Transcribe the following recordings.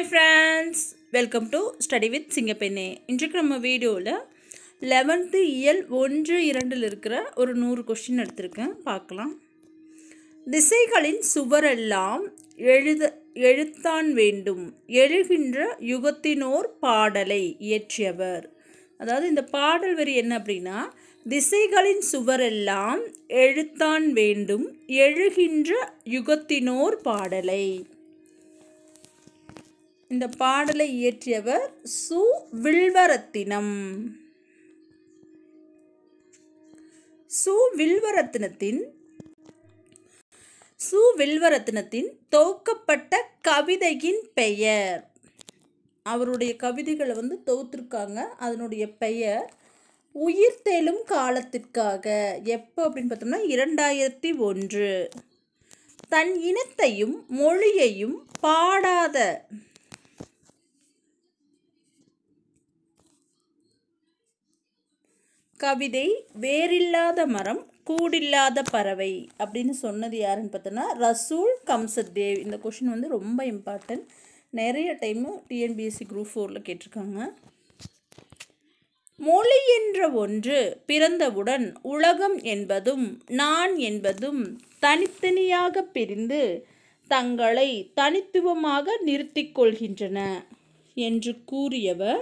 hi friends welcome to study with Singappenne இன்றைக்கு நம்ம வீடியோவில் லெவன்த்து இயல் ஒன்று இரண்டில் இருக்கிற ஒரு நூறு கொஷின் எடுத்திருக்கேன் பார்க்கலாம் திசைகளின் சுவரெல்லாம் எழுத எழுத்தான் வேண்டும் எழுகின்ற யுகத்தினோர் பாடலை இயற்றியவர் அதாவது இந்த பாடல் வரி என்ன அப்படின்னா திசைகளின் சுவரெல்லாம் எழுத்தான் வேண்டும் எழுகின்ற யுகத்தினோர் பாடலை இந்த பாடலை இயற்றியவர் சு வில்வரத்தினம் சு வில்வரத்தினத்தின் சு வில்வரத்தினத்தின் தொகுக்கப்பட்ட கவிதையின் பெயர் அவருடைய கவிதைகளை வந்து தொகுத்திருக்காங்க அதனுடைய பெயர் உயிர் தேலும் காலத்திற்காக எப்போ அப்படின்னு பார்த்தோம்னா இரண்டாயிரத்தி ஒன்று தன் இனத்தையும் மொழியையும் பாடாத கவிதை வேறில்லாத மரம் கூடில்லாத பறவை அப்படின்னு சொன்னது யாருன்னு பார்த்தோன்னா ரசூல் கம்சத்தேவ் இந்த கொஷின் வந்து ரொம்ப இம்பார்ட்டன்ட் நிறைய டைமு டிஎன்பிஎஸ்சி குரூப் ஃபோரில் கேட்டிருக்காங்க மொழி என்ற ஒன்று பிறந்தவுடன் உலகம் என்பதும் நான் என்பதும் தனித்தனியாக பிரிந்து தங்களை தனித்துவமாக நிறுத்திக் கொள்கின்றன என்று கூறியவர்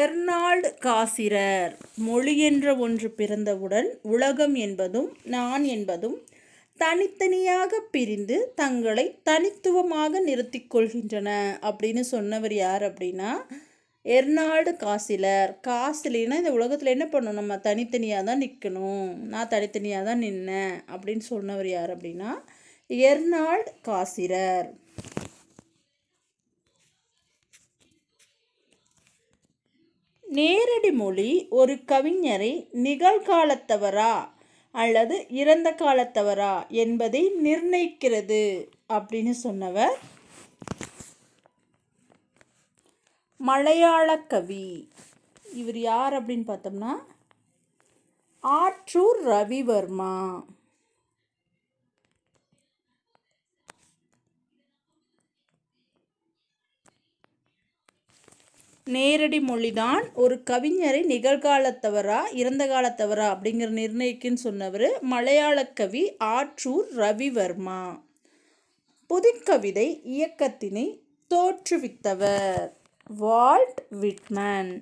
எர்னால்டு காசிரர் மொழி என்ற ஒன்று பிறந்தவுடன் உலகம் என்பதும் நான் என்பதும் தனித்தனியாக பிரிந்து தங்களை தனித்துவமாக நிறுத்தி கொள்கின்றன அப்படின்னு சொன்னவர் யார் அப்படின்னா எர்னால்டு காசிலர் காசிலனா இந்த உலகத்தில் என்ன பண்ணணும் நம்ம தனித்தனியாக தான் நிற்கணும் நான் தனித்தனியாக தான் நின்னேன் அப்படின்னு சொன்னவர் யார் அப்படின்னா எர்னால்டு காசிரர் நேரடி மொழி ஒரு கவிஞரை நிகழ்காலத்தவரா அல்லது இறந்த காலத்தவரா என்பதை நிர்ணயிக்கிறது அப்படின்னு சொன்னவர் மலையாள கவி இவர் யார் அப்படின்னு பார்த்தோம்னா ஆற்றூர் ரவிவர்மா நேரடி மொழிதான் ஒரு கவிஞரை நிகழ்காலத்தவரா இறந்த காலத்தவரா அப்படிங்கிற நிர்ணயிக்குன்னு சொன்னவர் மலையாள கவி ஆற்றூர் ரவிவர்மா புதுக்கவிதை இயக்கத்தினை தோற்றுவித்தவர் வால்ட் விட்மேன்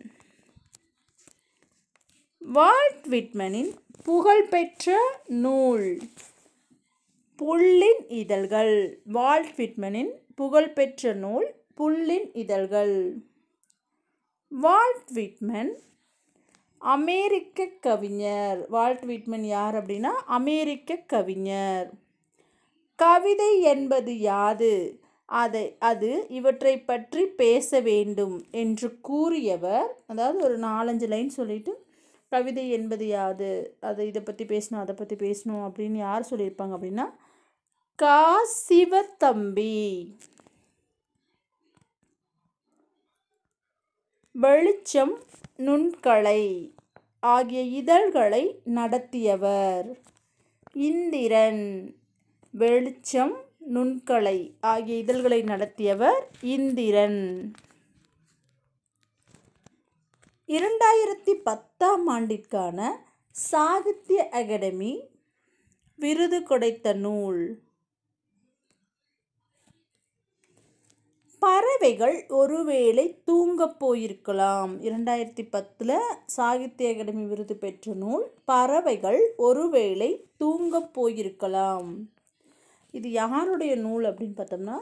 வால்ட் விட்மனின் புகழ்பெற்ற நூல் புல்லின் இதழ்கள் வால்ட் விட்மனின் புகழ்பெற்ற நூல் புல்லின் இதழ்கள் வால்ட் விட்மன் அமெரிக்க கவிஞர் வால்ட் விட்மன் யார் அப்படின்னா அமெரிக்க கவிஞர் கவிதை என்பது யாது அதை அது இவற்றை பற்றி பேச வேண்டும் என்று கூறியவர் அதாவது ஒரு நாலஞ்சு லைன் சொல்லிட்டு கவிதை என்பது யாது அது இதை பற்றி பேசணும் அதை பற்றி பேசணும் அப்படின்னு யார் சொல்லியிருப்பாங்க அப்படின்னா காசிவத்தம்பி வெளிச்சம் நுண்கலை ஆகிய இதழ்களை நடத்தியவர் இந்திரன் வெளிச்சம் நுண்கலை ஆகிய இதழ்களை நடத்தியவர் இந்திரன் இரண்டாயிரத்தி பத்தாம் ஆண்டிற்கான சாகித்ய அகாடமி விருது கொடைத்த நூல் பறவைகள் ஒருவேளை தூங்க போயிருக்கலாம் இரண்டாயிரத்தி பத்தில் சாகித்ய அகாடமி விருது பெற்ற நூல் பறவைகள் ஒருவேளை தூங்க போயிருக்கலாம் இது யாருடைய நூல் அப்படின்னு பார்த்தோம்னா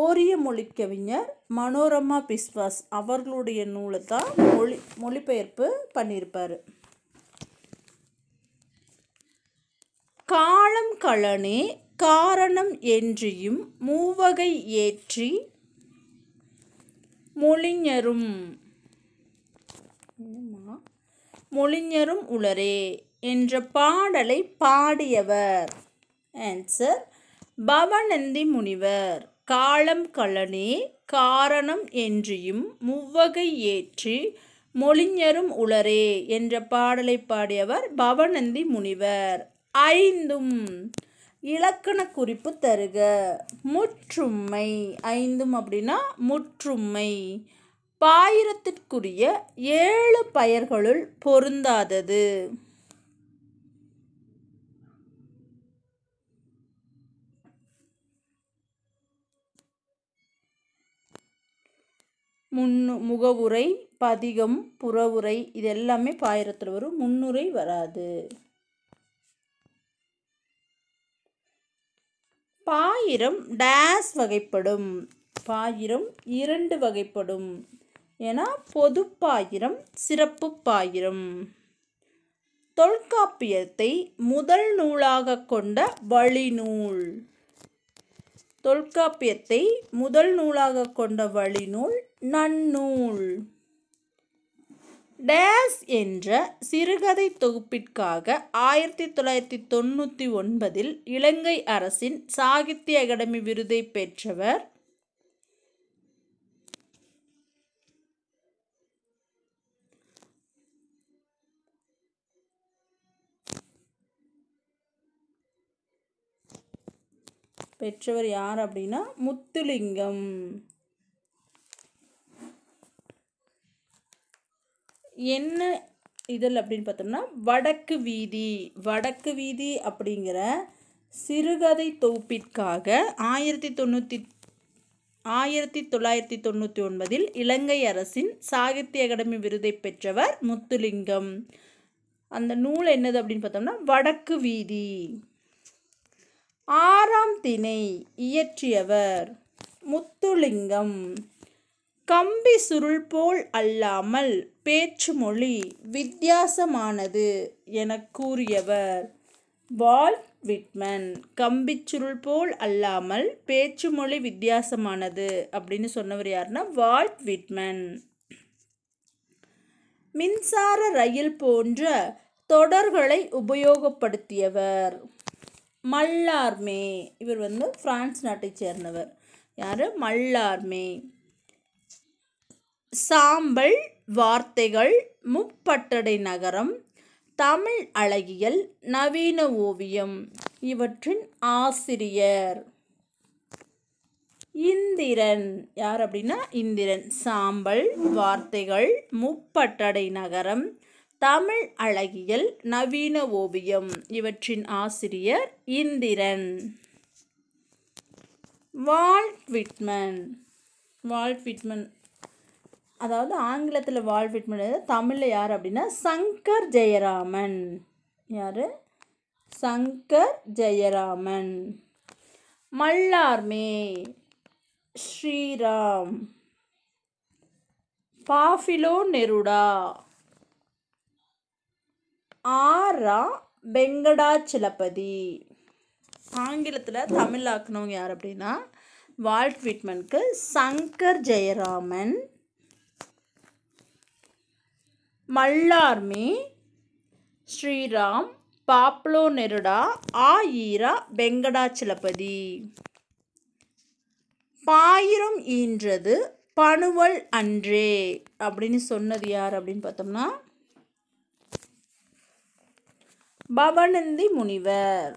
ஓரிய மொழி கவிஞர் மனோரமா பிஸ்வாஸ் அவர்களுடைய நூலை தான் மொழி மொழிபெயர்ப்பு பண்ணியிருப்பார் காலம் களனே காரணம் என்றியும் மூவகை ஏற்றி மொழிஞரும் மொழிஞரும் உளரே என்ற பாடலை பாடியவர் ஆன்சர் பவநந்தி முனிவர் காலம் கலனே காரணம் என்றியும் முவ்வகை ஏற்றி மொழிஞரும் உளரே என்ற பாடலை பாடியவர் பவநந்தி முனிவர் ஐந்தும் இலக்கண குறிப்பு தருக முற்றுமை ஐந்தும் அப்படின்னா முற்றுமை பாயிரத்திற்குரிய ஏழு பெயர்களுள் பொருந்தாதது முன்னு முகவுரை பதிகம் புறவுரை இது எல்லாமே பாயிரத்தில் வரும் முன்னுரை வராது பாயிரம் டேஸ் வகைப்படும் பாயிரம் இரண்டு வகைப்படும் ஏன்னா பொது பாயிரம் சிறப்பு பாயிரம் தொல்காப்பியத்தை முதல் நூலாக கொண்ட வழிநூல் தொல்காப்பியத்தை முதல் நூலாக கொண்ட வழிநூல் நன்னூல் டேஸ் என்ற சிறுகதை தொகுப்பிற்காக ஆயிரத்தி தொள்ளாயிரத்தி தொண்ணூற்றி ஒன்பதில் இலங்கை அரசின் சாகித்ய அகாடமி விருதை பெற்றவர் பெற்றவர் யார் அப்படின்னா முத்துலிங்கம் என்ன இதில் அப்படின்னு பார்த்தோம்னா வடக்கு வீதி வடக்கு வீதி அப்படிங்கிற சிறுகதை தொகுப்பிற்காக ஆயிரத்தி தொண்ணூற்றி ஆயிரத்தி தொள்ளாயிரத்தி தொண்ணூற்றி ஒன்பதில் இலங்கை அரசின் சாகித்ய அகாடமி விருதை பெற்றவர் முத்துலிங்கம் அந்த நூல் என்னது அப்படின்னு பார்த்தோம்னா வடக்கு வீதி ஆறாம் திணை இயற்றியவர் முத்துலிங்கம் கம்பி சுருள் போல் அல்லாமல் பேச்சு மொழி வித்தியாசமானது என கூறியவர் வால் விட்மன் கம்பி சுருள் போல் அல்லாமல் பேச்சு மொழி வித்தியாசமானது அப்படின்னு சொன்னவர் யாருன்னா வால்ட் விட்மன் மின்சார ரயில் போன்ற தொடர்களை உபயோகப்படுத்தியவர் மல்லார்மே இவர் வந்து பிரான்ஸ் நாட்டை சேர்ந்தவர் யார் மல்லார்மே சாம்பல் வார்த்தைகள் முப்பட்டடை நகரம் தமிழ் அழகியல் நவீன ஓவியம் இவற்றின் ஆசிரியர் இந்திரன் யார் அப்படின்னா இந்திரன் சாம்பல் வார்த்தைகள் முப்பட்டடை நகரம் தமிழ் அழகியல் நவீன ஓவியம் இவற்றின் ஆசிரியர் Indran Walt Whitman Walt Whitman அதாவது ஆங்கிலத்தில் வால்ஃபிட் பண்ணது தமிழில் யார் அப்படின்னா சங்கர் ஜெயராமன் யார் Shankar Jayaraman Mallarme Sriram Pablo Neruda ஆரா வெங்கடாச்சலபதி ஆங்கிலத்தில் தமிழ் ஆக்கினவங்க யார் அப்படின்னா வால்ட் விட்மனுக்கு Shankar Jayaraman Mallarme Sriram Pablo Neruda ஆ ஈரா வெங்கடாச்சலபதி பாயிரம் ஈன்றது பணுவல் அன்றே அப்படின்னு சொன்னது யார் அப்படின்னு பார்த்தோம்னா பவனந்தி முனிவர்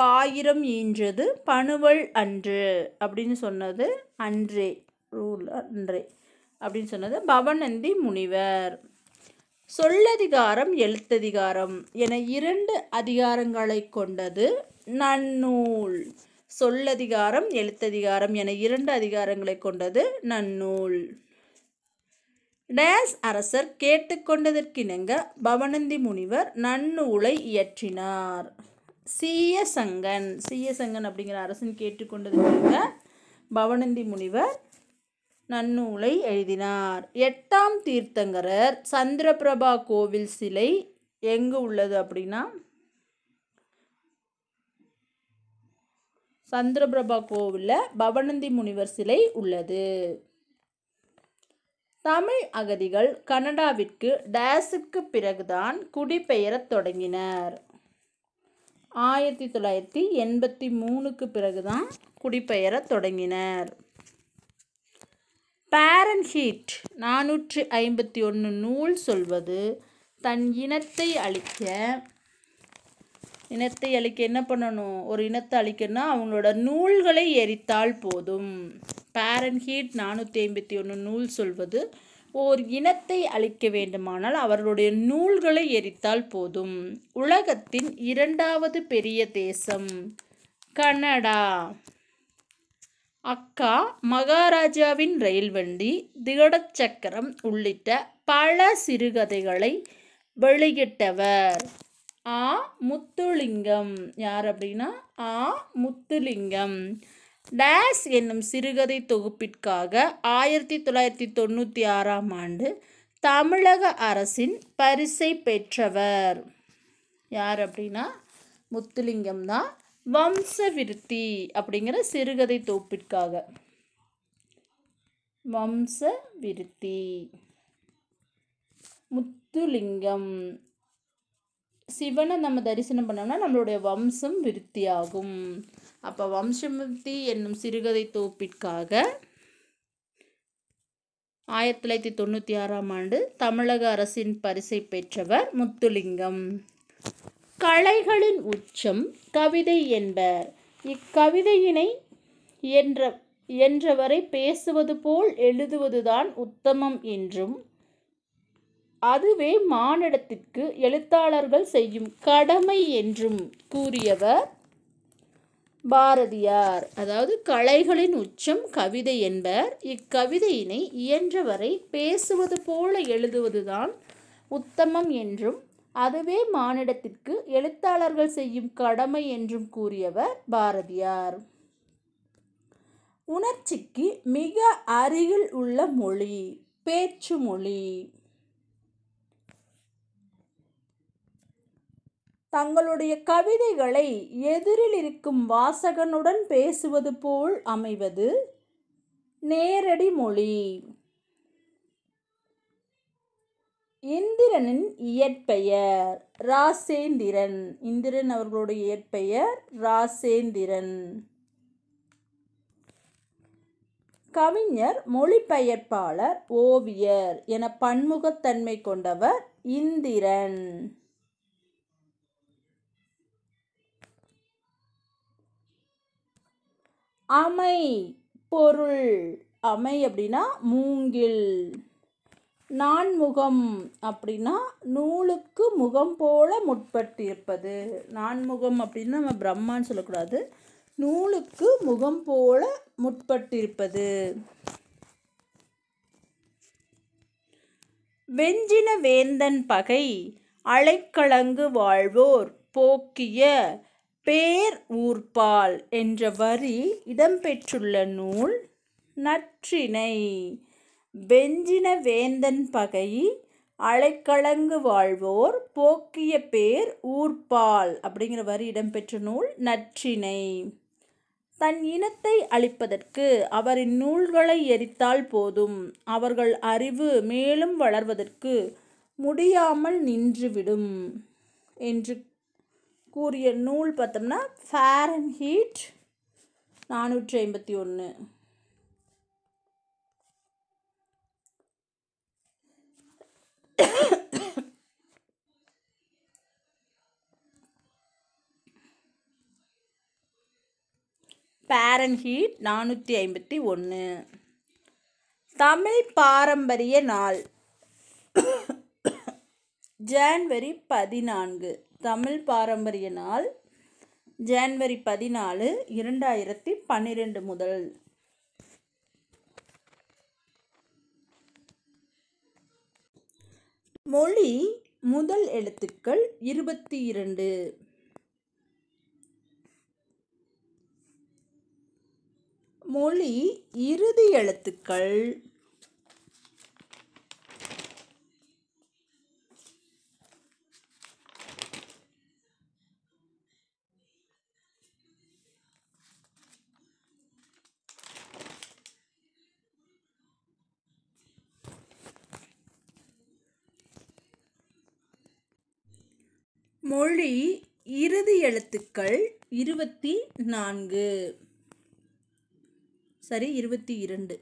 பாயிரம் ஈன்றது பணுவல் அன்று அப்படின்னு சொன்னது அன்றே ரூல் அன்றே அப்படின்னு சொன்னது பவனந்தி முனிவர் சொல்லதிகாரம் எழுத்ததிகாரம் என இரண்டு அதிகாரங்களை கொண்டது நன்னூல் சொல்லதிகாரம் எழுத்ததிகாரம் என இரண்டு அதிகாரங்களை கொண்டது நன்னூல் டேஸ் அரசர் கேட்டுக்கொண்டதற்கிணங்க பவனந்தி முனிவர் நன்னூலை இயற்றினார் சீயசங்கன் சீயசங்கன் அப்படிங்கிற அரசன் கேட்டுக்கொண்டதற்கிணங்க பவனந்தி முனிவர் நன்னூலை எழுதினார் எட்டாம் தீர்த்தங்கரர் சந்திரபிரபா கோவில் சிலை எங்கு உள்ளது அப்படின்னா சந்திரபிரபா கோவிலில் பவனந்தி முனிவர் சிலை உள்ளது தமிழ் அகதிகள் கனடாவிற்கு டேஸுக்கு பிறகுதான் குடிபெயரத் தொடங்கினர் ஆயிரத்தி தொள்ளாயிரத்தி எண்பத்தி மூணுக்கு பிறகுதான் குடிபெயரத் தொடங்கினர் பேரன்ஹீட் நானூற்றி ஐம்பத்தி ஒன்று நூல் சொல்வது தன் இனத்தை அழிக்க இனத்தை அழிக்க என்ன பண்ணணும் ஒரு இனத்தை அழிக்கணும்னா அவங்களோட நூல்களை எரித்தால் போதும் பேரன்ஹீட் நானூற்றி ஐம்பத்தி ஒன்று நூல் சொல்வது ஓர் இனத்தை அழிக்க வேண்டுமானால் அவர்களுடைய நூல்களை எரித்தால் போதும் உலகத்தின் இரண்டாவது பெரிய தேசம் கனடா அக்கா மகாராஜாவின் ரயில் வண்டி திகடச்சக்கரம் உள்ளிட்ட பல சிறுகதைகளை வெளியிட்டவர் ஆ முத்துலிங்கம் யார் அப்படின்னா ஆ முத்துலிங்கம் டேஸ் என்னும் சிறுகதை தொகுப்பிற்காக ஆயிரத்தி தொள்ளாயிரத்தி தொண்ணூற்றி ஆறாம் ஆண்டு தமிழக அரசின் பரிசை பெற்றவர் யார் அப்படின்னா முத்துலிங்கம் தான் வம்ச விருத்தி அப்படிங்கிற சிறுகதை தொகுப்பிற்காக வம்ச விருத்தி முத்துலிங்கம் சிவனை நம்ம தரிசனம் பண்ணோம்னா நம்மளுடைய வம்சம் விருத்தியாகும் அப்போ வம்சம் என்னும் சிறுகதை தொகுப்பிற்காக ஆயிரத்தி தொள்ளாயிரத்தி தொண்ணூற்றி ஆறாம் ஆண்டு தமிழக அரசின் பரிசை பெற்றவர் முத்துலிங்கம் கலைகளின் உச்சம் கவிதை என்பர் இக்கவிதையினை என்ற என்றவரை பேசுவது போல் எழுதுவதுதான் உத்தமம் என்றும் அதுவே மானிடத்திற்கு எழுத்தாளர்கள் செய்யும் கடமை என்றும் கூறியவர் பாரதியார் அதாவது கலைகளின் உச்சம் கவிதை என்பர் இக்கவிதையினை இயன்றவரை பேசுவது போல எழுதுவதுதான் உத்தமம் என்றும் அதுவே மானிடத்திற்கு எழுத்தாளர்கள் செய்யும் கடமை என்றும் கூறியவர் பாரதியார் உணர்ச்சிக்கு மிக அருகில் உள்ள மொழி பேச்சு மொழி தங்களுடைய கவிதைகளை எதிரில் இருக்கும் வாசகனுடன் பேசுவது போல் அமைவது நேரடி மொழி இந்திரனின் இயற்பெயர் ராசேந்திரன் இந்திரன் அவர்களுடைய இயற்பெயர் ராசேந்திரன் கவிஞர் மொழிபெயர்ப்பாளர் ஓவியர் என பன்முகத்தன்மை கொண்டவர் இந்திரன் அமை பொருள் அமை அப்படின்னா மூங்கில் நான்முகம் அப்படின்னா நூலுக்கு முகம் போல முற்பட்டு இருப்பது நான்முகம் அப்படின்னா நம்ம பிரம்மான்னு சொல்லக்கூடாது நூலுக்கு முகம் போல முற்பட்டிருப்பது வெஞ்சின வேந்தன் பகை அலைக்கலங்கு வாழ்வோர் போக்கிய பேர் ஊர்பால் என்ற வரி இடம்பெற்றுள்ள நூல் நற்றினை வெஞ்சின வேந்தன் பகை அலைக்கலங்கு வாழ்வோர் போக்கிய பேர் ஊர்பால் அப்படிங்கிற வரி இடம்பெற்ற நூல் நற்றினை தன் இனத்தை அழிப்பதற்கு அவரின் நூல்களை எரித்தால் போதும் அவர்கள் அறிவு மேலும் வளர்வதற்கு முடியாமல் நின்றுவிடும் என்று கூறிய நூல் பார்த்தோம்னா ஃபேர் அண்ட் ஹீட் நானூற்றி ஐம்பத்தி ஒன்று பேரன்ஹீட் நானூற்றி ஐம்பத்தி ஒன்று தமிழ் பாரம்பரிய நாள் ஜான்வரி பதினான்கு தமிழ் பாரம்பரிய நாள் ஜான்வரி பதினாலு இரண்டாயிரத்தி பன்னிரெண்டு முதல் மொழி முதல் எழுத்துக்கள் இருபத்தி இரண்டு மொழி இறுதி எழுத்துக்கள் மொழி இறுதி எழுத்துக்கள் இருபத்தி நான்கு சரி இருபத்தி இரண்டு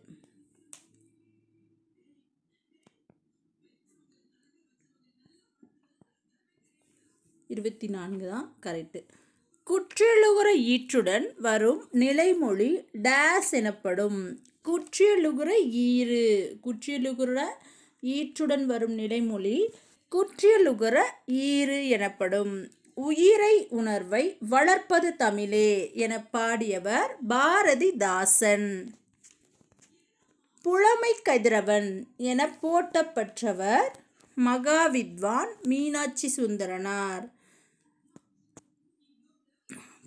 இருபத்தி நான்கு தான் கரெக்டு குற்றியலுகர ஈற்றுடன் வரும் நிலைமொழி டேஸ் எனப்படும் குற்றியலுகர ஈறு குற்றியலுகர ஈற்றுடன் வரும் நிலைமொழி குற்றியலுகர ஈறு எனப்படும் உயிரை உணர்வை வளர்ப்பது தமிழே என பாடியவர் பாரதிதாசன் புலமை கதிரவன் என போட்டப்பற்றவர் மகாவித்வான் மீனாட்சி சுந்தரனார்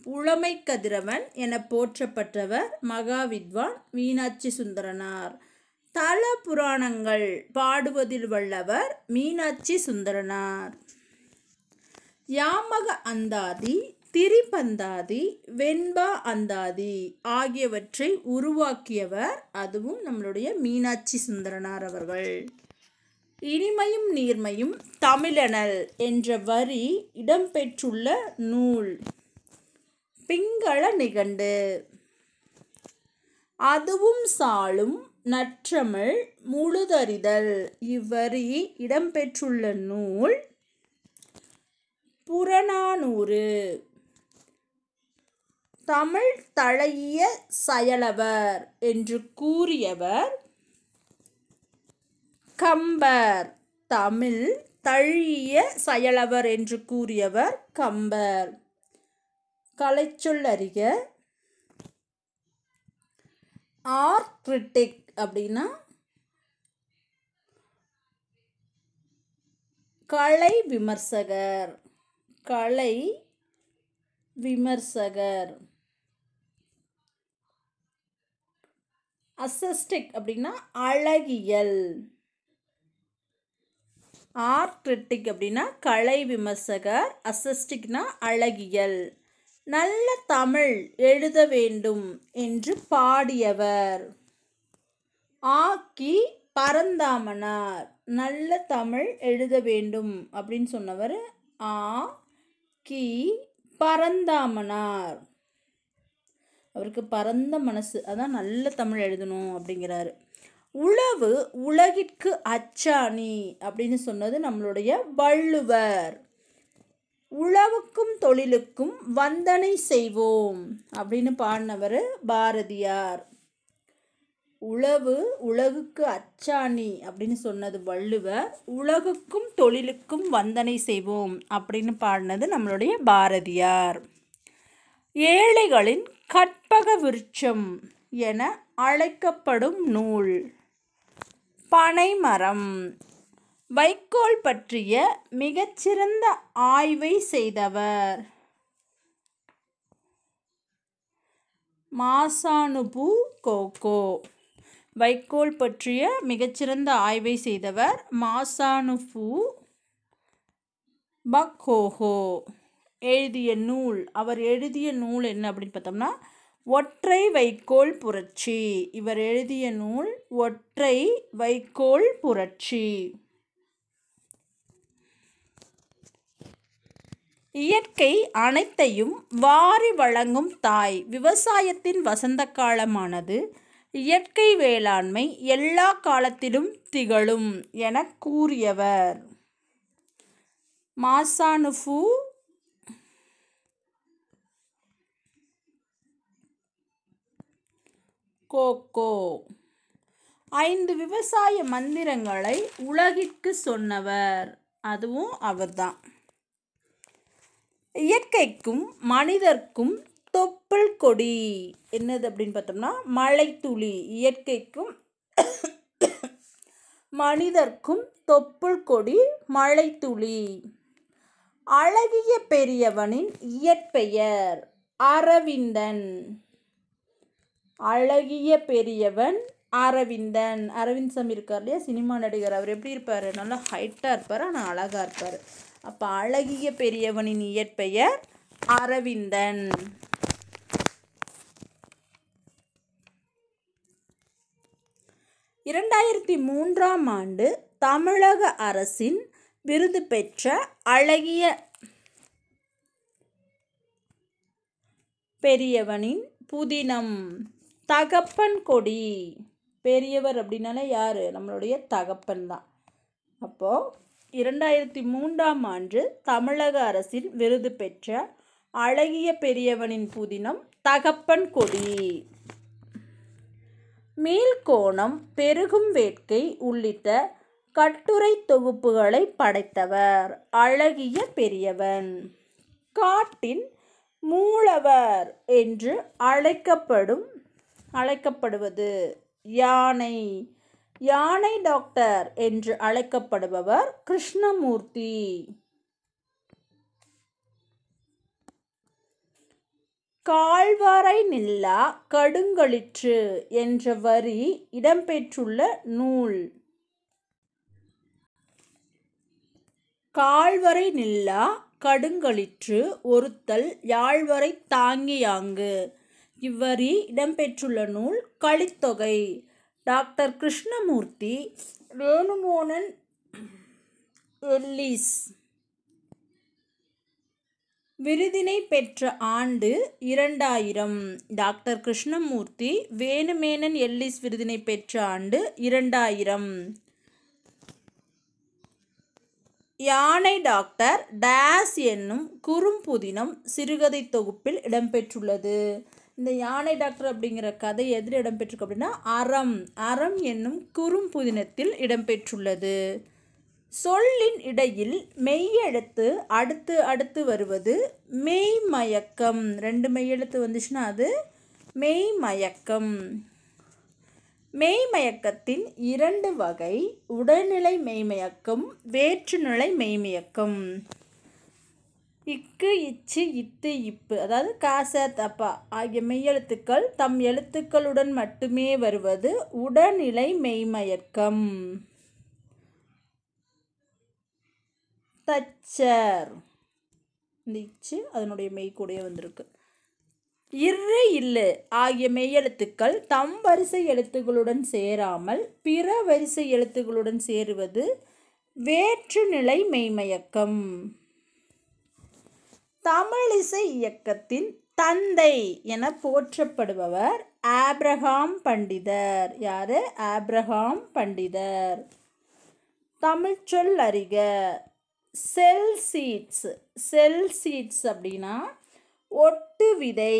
புலமை கதிரவன் என போற்றப்பட்டவர் மகாவித்வான் மீனாட்சி சுந்தரனார் தல புராணங்கள் பாடுவதில் வல்லவர் மீனாட்சி சுந்தரனார் யாமக அந்தாதி திரிபந்தாதி வெண்பா அந்தாதி ஆகியவற்றை உருவாக்கியவர் அதுவும் நம்மளுடைய மீனாட்சி சுந்தரனார் அவர்கள் இனிமையும் நீர்மையும் தமிழனல் என்ற வரி இடம்பெற்றுள்ள நூல் பிங்கள நிகண்டு அதுவும் சாலும் நற்றமிழ் முழுதறிதல் இவ்வரி இடம்பெற்றுள்ள நூல் புறநானூறு தமிழ் தழையிய சயலவர் என்று கூறியவர் கம்பர் தமிழ் தழிய சயலவர் என்று கூறியவர் கம்பர் கலைச்சொல் அறிக அப்படின்னா கலை விமர்சகர் கலை விமர்சகர் அசஸ்டிக் அப்படின்னா அழகியல் ஆர்ட் கிரிட்டிக் அப்படின்னா கலை விமர்சகர் அசஸ்டிக்னா அழகியல் நல்ல தமிழ் எழுத வேண்டும் என்று பாடியவர் ஆக்கி பரந்தாமனார் நல்ல தமிழ் எழுத வேண்டும் அப்படின்னு சொன்னவர் ஆ கி பரந்தாமனார் அவருக்கு பரந்த மனசு அதான் நல்ல தமிழ் எழுதணும் அப்படிங்கிறாரு உழவு உலகிற்கு அச்சாணி அப்படின்னு சொன்னது நம்மளுடைய வள்ளுவர் உழவுக்கும் தொழிலுக்கும் வந்தனை செய்வோம் அப்படின்னு பாடினவர் பாரதியார் உழவு உலகுக்கு அச்சாணி அப்படின்னு சொன்னது வள்ளுவர் உலகுக்கும் தொழிலுக்கும் வந்தனை செய்வோம் அப்படின்னு பாடினது நம்மளுடைய பாரதியார் ஏழைகளின் கற்பக விருட்சம் என அழைக்கப்படும் நூல் பனைமரம் வைக்கோல் பற்றிய மிகச்சிறந்த ஆய்வை செய்தவர் மாசானுபூ கோகோ வைக்கோல் பற்றிய மிகச்சிறந்த ஆய்வை செய்தவர் மாசானுஃபு பக்ஹோஹோ எழுதிய நூல் அவர் எழுதிய நூல் என்ன அப்படின்னு பார்த்தோம்னா ஒற்றை வைக்கோல் புரட்சி இவர் எழுதிய நூல் ஒற்றை வைக்கோல் புரட்சி இயற்கை அனைத்தையும் வாரி வழங்கும் தாய் விவசாயத்தின் வசந்த காலமானது இயற்கை வேளாண்மை எல்லா காலத்திலும் திகழும் என கூறியவர் மாசானுஃபு கோகோ ஐந்து விவசாய மந்திரங்களை உலகிற்கு சொன்னவர் அதுவும் அவர்தான் இயற்கைக்கும் மனிதர்க்கும் தொப்புள் கொடி என்னது அப்படின்னு பார்த்தோம்னா மழைத்துளி இயற்கைக்கும் மனிதர்க்கும் தொப்புள் கொடி மழைத்துளி அழகிய பெரியவனின் இயற்பெயர் அரவிந்தன் அழகிய பெரியவன் அரவிந்தன் அரவிந்த் சாமி இருக்கார் இல்லையா சினிமா நடிகர் அவர் எப்படி இருப்பார் நல்லா ஹைட்டாக இருப்பார் ஆனால் அழகாக இருப்பார் அப்போ அழகிய பெரியவனின் இயற்பெயர் அரவிந்தன் இரண்டாயிரத்தி மூன்றாம் ஆண்டு தமிழக அரசின் விருது பெற்ற அழகிய பெரியவனின் புதினம் தகப்பன் கொடி பெரியவர் அப்படின்னாலே யார் நம்மளுடைய தகப்பன் தான் அப்போது இரண்டாயிரத்தி மூன்றாம் ஆண்டு தமிழக அரசின் விருது பெற்ற அழகிய பெரியவனின் புதினம் தகப்பன் கொடி மீள்கோணம் பெருகும் வேட்கை உள்ளிட்ட கட்டுரை தொகுப்புகளை படைத்தவர் அழகிய பெரியவன் காட்டின் மூலவர் என்று அழைக்கப்படும் அழைக்கப்படுவது யானை யானை டாக்டர் என்று அழைக்கப்படுபவர் கிருஷ்ணமூர்த்தி கால்வாரை நில்லா கடுங்களிற்று என்ற வரி இடம்பெற்றுள்ள நூல் கால்வரை நில்லா கடுங்களிற்று ஒருத்தல் யாழ்வரை தாங்கியாங்கு இவ்வரி இடம்பெற்றுள்ள நூல் களித்தொகை டாக்டர் கிருஷ்ணமூர்த்தி வேணுமோனன் எல்லீஸ் விருதினை பெற்ற ஆண்டு இரண்டாயிரம் டாக்டர் கிருஷ்ணமூர்த்தி வேணுமேனன் எல்லிஸ் விருதினை பெற்ற ஆண்டு இரண்டாயிரம் யானை டாக்டர் டேஸ் என்னும் குறும்புதினம் சிறுகதை தொகுப்பில் இடம்பெற்றுள்ளது இந்த யானை டாக்டர் அப்படிங்கிற கதை எதில் இடம்பெற்றிருக்கு அப்படின்னா அறம் அறம் என்னும் குறும்புதினத்தில் இடம்பெற்றுள்ளது சொல்லின் இடையில் மெய்யெழுத்து அடுத்து அடுத்து வருவது மெய்மயக்கம் ரெண்டு மெய்யெழுத்து வந்துச்சுன்னா அது மெய்மயக்கம் மெய்மயக்கத்தின் இரண்டு வகை உடல்நிலை மெய்மயக்கம் வேற்றுநிலை மெய்மயக்கம் இக்கு இச்சு இத்து இப்பு அதாவது காச தப்பா ஆகிய மெய்யெழுத்துக்கள் தம் எழுத்துக்களுடன் மட்டுமே வருவது உடல்நிலை மெய்மயக்கம் தச்சர் இந்த இச்சு அதனுடைய மெய்க்கூடைய வந்திருக்கு இரு இல்லு ஆகிய மெய் எழுத்துக்கள் தம் வரிசை எழுத்துக்களுடன் சேராமல் பிற வரிசை எழுத்துக்களுடன் சேருவது வேற்றுநிலை மெய்மயக்கம் தமிழிசை இயக்கத்தின் தந்தை என போற்றப்படுபவர் ஆப்ரஹாம் பண்டிதர் யார் ஆப்ரஹாம் பண்டிதர் தமிழ்ச்சொல் அறிக செல் சீட்ஸ் செல் சீட்ஸ் அப்படின்னா ஒட்டு விதை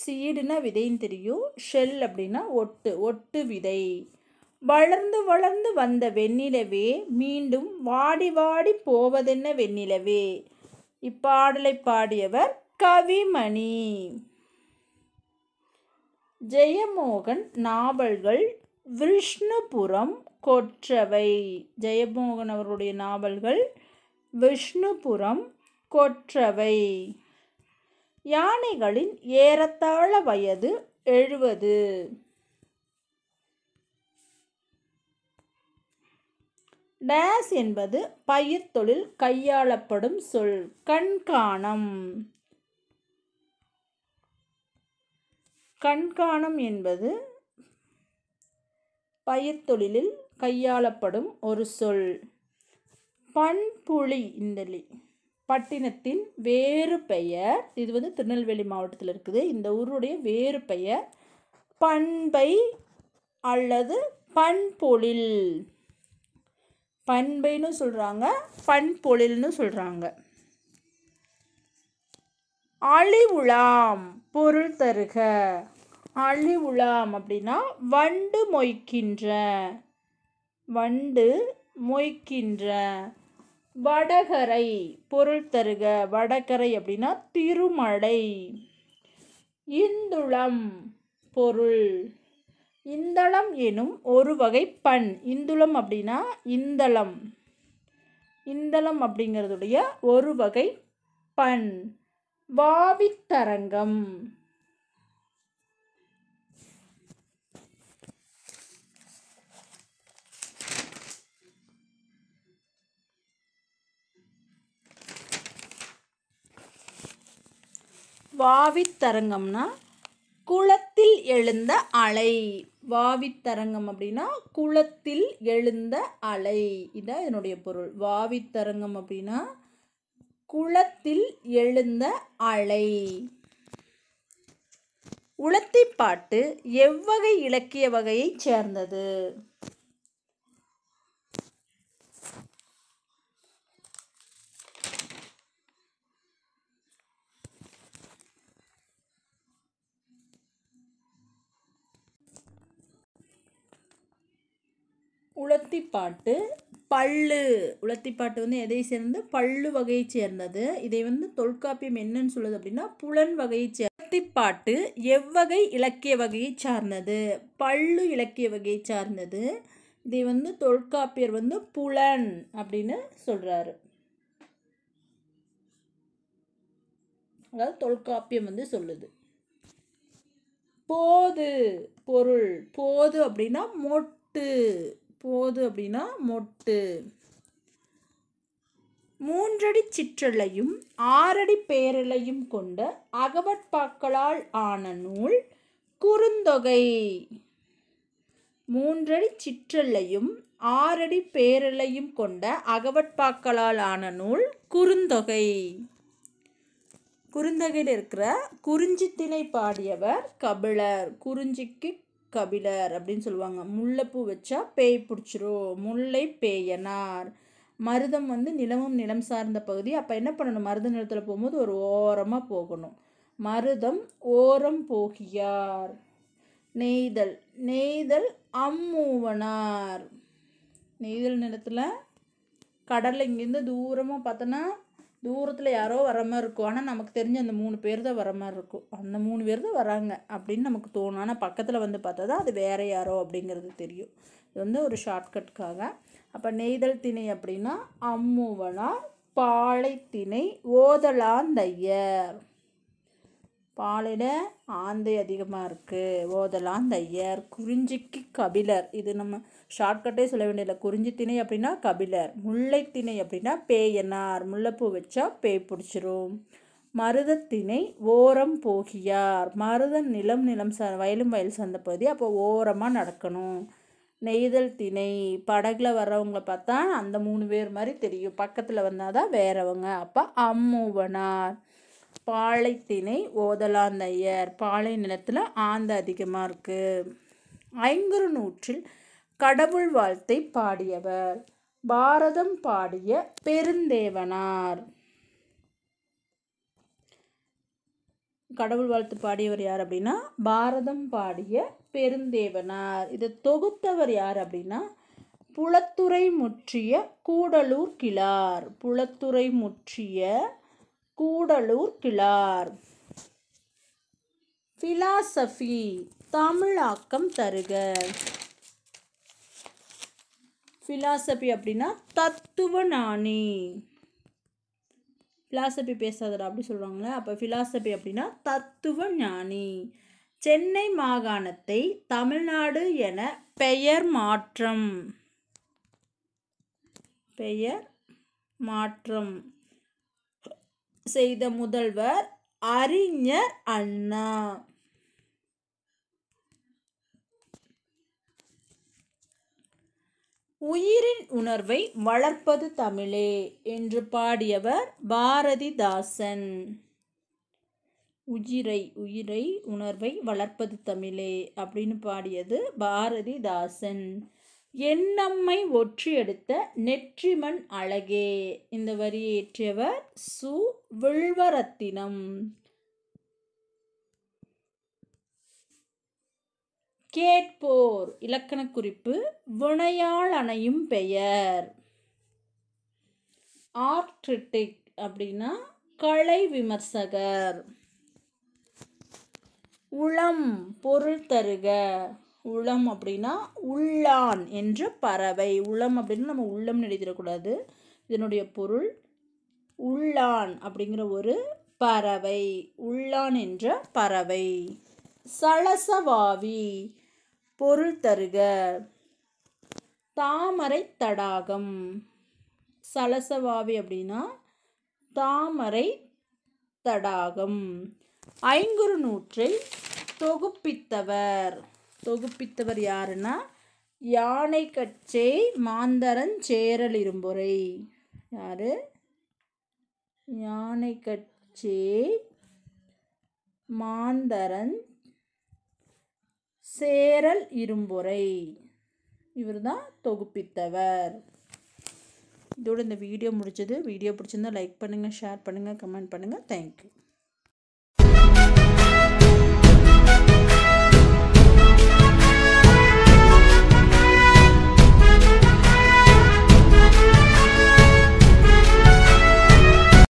சீடுனா விதைன்னு தெரியும் ஷெல் அப்படின்னா ஒட்டு ஒட்டு விதை வளர்ந்து வளர்ந்து வந்த வெண்ணிலவே மீண்டும் வாடி வாடி போவதென்ன வெண்ணிலவே இப்பாடலை பாடியவர் கவிமணி ஜெயமோகன் நாவல்கள் விஷ்ணுபுரம் கொற்றவை ஜெயமோகன் அவருடைய நாவல்கள் விஷ்ணுபுரம் கொற்றவை யானைகளின் ஏறத்தாழ வயது எழுபது டேஸ் என்பது பயிர் தொழில் கையாளப்படும் சொல் கண்காணம் கண்காணம் என்பது பயிர்த்தொழிலில் கையாளப்படும் ஒரு சொல் பண்புளி இந்தலி பட்டினத்தின் வேறு பெயர் இது வந்து திருநெல்வேலி மாவட்டத்தில் இருக்குது இந்த ஊருடைய வேறு பெயர் பண்பை அல்லது பண்பொழில் பண்பைன்னு சொல்கிறாங்க பண்பொழில்னு சொல்கிறாங்க அழிவுலாம் பொருள் தருக அழிவுலாம் அப்படின்னா வண்டு மொய்க்கின்ற வண்டு மொய்க்கின்ற வடகரை பொருள் தருக வடகரை அப்படின்னா திருமலை இந்துளம் பொருள் இந்தளம் எனும் ஒரு வகை பண் இந்துளம் அப்படின்னா இந்தளம் இந்தளம் அப்படிங்கிறதுடைய ஒரு வகை பண் வாவித்தரங்கம் வாவித்தரங்கம்னா குளத்தில் எழுந்த அலை வாவித்தரங்கம் அப்படின்னா குளத்தில் எழுந்த அலை இதான் என்னுடைய பொருள் வாவித்தரங்கம் அப்படின்னா குளத்தில் எழுந்த அலை பாட்டு எவ்வகை இலக்கிய வகையைச் சேர்ந்தது பாட்டு பல்லு பாட்டு வந்து எதை சேர்ந்து பல்லு வகையை சேர்ந்தது இதை வந்து தொல்காப்பியம் என்னன்னு சொல்லுது அப்படின்னா புலன் வகையை சேர் பாட்டு எவ்வகை இலக்கிய வகையை சார்ந்தது பல்லு இலக்கிய வகையை சார்ந்தது இதை வந்து தொல்காப்பியர் வந்து புலன் அப்படின்னு சொல்கிறாரு அதாவது தொல்காப்பியம் வந்து சொல்லுது போது பொருள் போது அப்படின்னா மொட்டு போது அப்படின்னா மொட்டு மூன்றடி சிற்றலையும் ஆறடி பேரலையும் கொண்ட அகவட்பாக்களால் ஆன நூல் குறுந்தொகை மூன்றடி சிற்றல்லையும் ஆறடி பேரலையும் கொண்ட அகவட்பாக்களால் ஆன நூல் குறுந்தொகை குறுந்தொகையில் இருக்கிற குறிஞ்சி திணை பாடியவர் கபிலர் குறிஞ்சிக்கு கபிலர் அப்படின்னு சொல்லுவாங்க முல்லைப்பூ வச்சா பேய் பிடிச்சிரும் முல்லை பேயனார் மருதம் வந்து நிலமும் நிலம் சார்ந்த பகுதி அப்போ என்ன பண்ணணும் மருத நிலத்தில் போகும்போது ஒரு ஓரமாக போகணும் மருதம் ஓரம் போகியார் நெய்தல் நெய்தல் அம்மூவனார் நெய்தல் நிலத்தில் கடலில் இங்கேருந்து தூரமாக பார்த்தோன்னா தூரத்தில் யாரோ வர மாதிரி இருக்கும் ஆனால் நமக்கு தெரிஞ்ச அந்த மூணு பேர் தான் வர மாதிரி இருக்கும் அந்த மூணு பேர் தான் வராங்க அப்படின்னு நமக்கு தோணும் ஆனால் பக்கத்தில் வந்து பார்த்தா தான் அது வேறு யாரோ அப்படிங்கிறது தெரியும் இது வந்து ஒரு ஷார்ட்கட்காக அப்போ நெய்தல் திணை அப்படின்னா அம்முவனா திணை ஓதலாந்தையர் பாலையில் ஆந்தை அதிகமாக இருக்குது ஓதலாந்தையர் குறிஞ்சிக்கு கபிலர் இது நம்ம ஷார்ட்கட்டே சொல்ல வேண்டியதில்லை குறிஞ்சி திணை அப்படின்னா கபிலர் முல்லை திணை அப்படின்னா பேயனார் முல்லைப்பூ வச்சா பேய் பிடிச்சிரும் மருதத்திணை ஓரம் போகியார் மருத நிலம் நிலம் ச வயலும் வயல் சார்ந்த பகுதி அப்போ ஓரமாக நடக்கணும் நெய்தல் திணை படகுல வர்றவங்கள பார்த்தா அந்த மூணு பேர் மாதிரி தெரியும் பக்கத்தில் வந்தால் தான் வேறவங்க அப்போ அம்மூவனார் பாலைத்தினை ஓதலாந்தையர் பாலை நிலத்தில் ஆந்த அதிகமாக இருக்குது ஐங்குறு நூற்றில் கடவுள் வாழ்த்தை பாடியவர் பாரதம் பாடிய பெருந்தேவனார் கடவுள் வாழ்த்து பாடியவர் யார் அப்படின்னா பாரதம் பாடிய பெருந்தேவனார் இதை தொகுத்தவர் யார் அப்படின்னா புலத்துறை முற்றிய கூடலூர் கிழார் புலத்துறை முற்றிய கூடலூர் கிளார் பிலாசபி தமிழாக்கம் தருக பிலாசபி அப்படின்னா தத்துவ நாணி பிலாசபி பேசாதடா அப்படி சொல்கிறாங்களே அப்போ பிலாசபி அப்படின்னா தத்துவ ஞானி சென்னை மாகாணத்தை தமிழ்நாடு என பெயர் மாற்றம் பெயர் மாற்றம் செய்த முதல்வர் அறிஞர் அண்ணா உயிரின் உணர்வை வளர்ப்பது தமிழே என்று பாடியவர் பாரதிதாசன் உயிரை உயிரை உணர்வை வளர்ப்பது தமிழே அப்படின்னு பாடியது பாரதிதாசன் எண்ணம்மை ஒற்றி எடுத்த நெற்றிமண் அழகே இந்த வரியேற்றியவர் சு வில்வரத்தினம் கேட்போர் இலக்கண குறிப்பு வினையால் அணையும் பெயர் ஆர்டிக் அப்படின்னா கலை விமர்சகர் உளம் பொருள் தருக உளம் அப்படின்னா உள்ளான் என்ற பறவை உளம் அப்படின்னா நம்ம உள்ளம்னு எழுதிடக்கூடாது இதனுடைய பொருள் உள்ளான் அப்படிங்கிற ஒரு பறவை உள்ளான் என்ற பறவை சலசவாவி பொருள் தருக தாமரை தடாகம் சலசவாவி அப்படின்னா தாமரை தடாகம் ஐங்குறு நூற்றை தொகுப்பித்தவர் தொகுப்பித்தவர் யாருன்னா யானை கச்சை மாந்தரன் சேரல் இரும்புரை யாரு யானை கச்சே மாந்தரன் சேரல் இரும்புரை இவர் தான் தொகுப்பித்தவர் இதோட இந்த வீடியோ முடிச்சது வீடியோ பிடிச்சிருந்தா லைக் பண்ணுங்கள் ஷேர் பண்ணுங்கள் கமெண்ட் பண்ணுங்கள் தேங்க்யூ